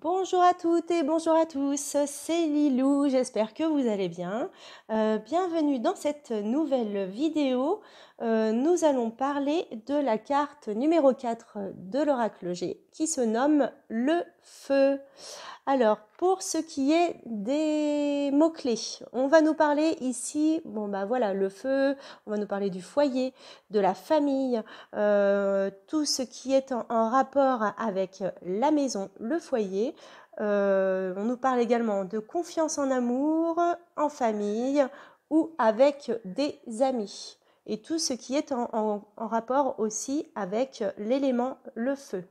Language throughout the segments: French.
Bonjour à toutes et bonjour à tous, c'est Lilou, j'espère que vous allez bien. Euh, bienvenue dans cette nouvelle vidéo. Euh, nous allons parler de la carte numéro 4 de l'oracle G qui se nomme le feu. Alors, pour ce qui est des mots-clés, on va nous parler ici, bon bah voilà, le feu, on va nous parler du foyer, de la famille, euh, tout ce qui est en, rapport avec la maison, le foyer. Euh, on nous parle également de confiance en amour, en famille ou avec des amis. Et tout ce qui est en rapport aussi avec l'élément le feu.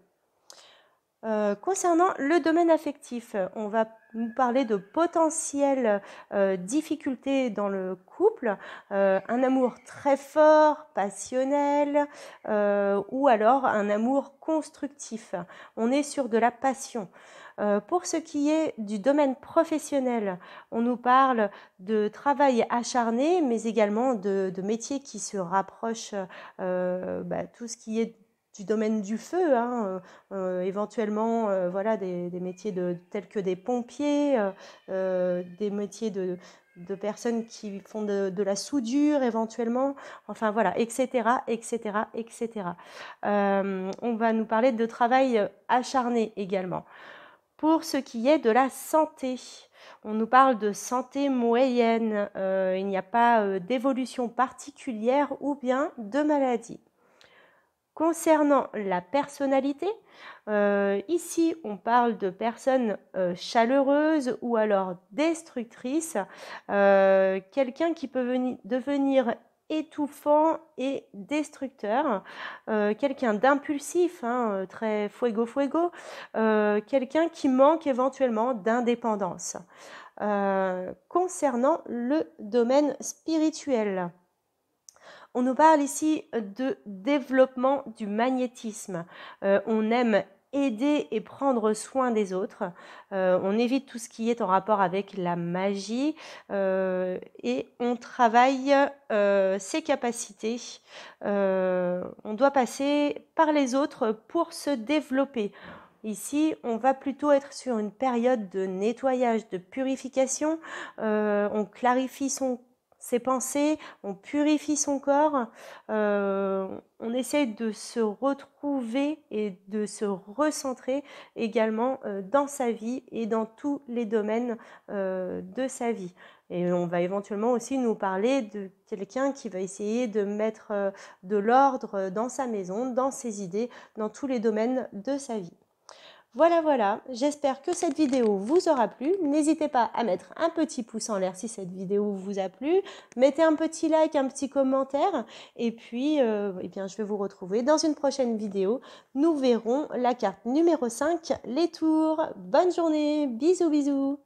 Euh, concernant le domaine affectif, on va nous parler de potentielles euh, difficultés dans le couple, euh, un amour très fort, passionnel, euh, ou alors un amour constructif. On est sur de la passion. pour ce qui est du domaine professionnel, on nous parle de travail acharné, mais également de, de métiers qui se rapprochent, bah, tout ce qui est du domaine du feu, hein, euh, euh, éventuellement euh, voilà, des, métiers de, tels que des pompiers, des métiers de, personnes qui font de, la soudure éventuellement, enfin voilà, etc., etc., etc. on va nous parler de travail acharné également. Pour ce qui est de la santé, on nous parle de santé moyenne, il n'y a pas d'évolution particulière ou bien de maladie. Concernant la personnalité, euh, ici on parle de personnes euh, chaleureuses ou alors destructrices, euh, quelqu'un qui peut devenir étouffant et destructeur, quelqu'un d'impulsif, hein, très fuego fuego, quelqu'un qui manque éventuellement d'indépendance. concernant le domaine spirituel, on nous parle ici de développement du magnétisme. Euh, on aime aider et prendre soin des autres. Euh, on évite tout ce qui est en rapport avec la magie euh, et on travaille ses capacités. on doit passer par les autres pour se développer. Ici, on va plutôt être sur une période de nettoyage, de purification. on clarifie son ses pensées, on purifie son corps, euh, on essaye de se retrouver et de se recentrer également euh, dans sa vie et dans tous les domaines euh, de sa vie. Et on va éventuellement aussi nous parler de quelqu'un qui va essayer de mettre de l'ordre dans sa maison, dans ses idées, dans tous les domaines de sa vie. Voilà, voilà, j'espère que cette vidéo vous aura plu. N'hésitez pas à mettre un petit pouce en l'air si cette vidéo vous a plu. Mettez un petit like, un petit commentaire. Et puis, euh, eh bien, je vais vous retrouver dans une prochaine vidéo. Nous verrons la carte numéro 5, les tours. Bonne journée, bisous, bisous.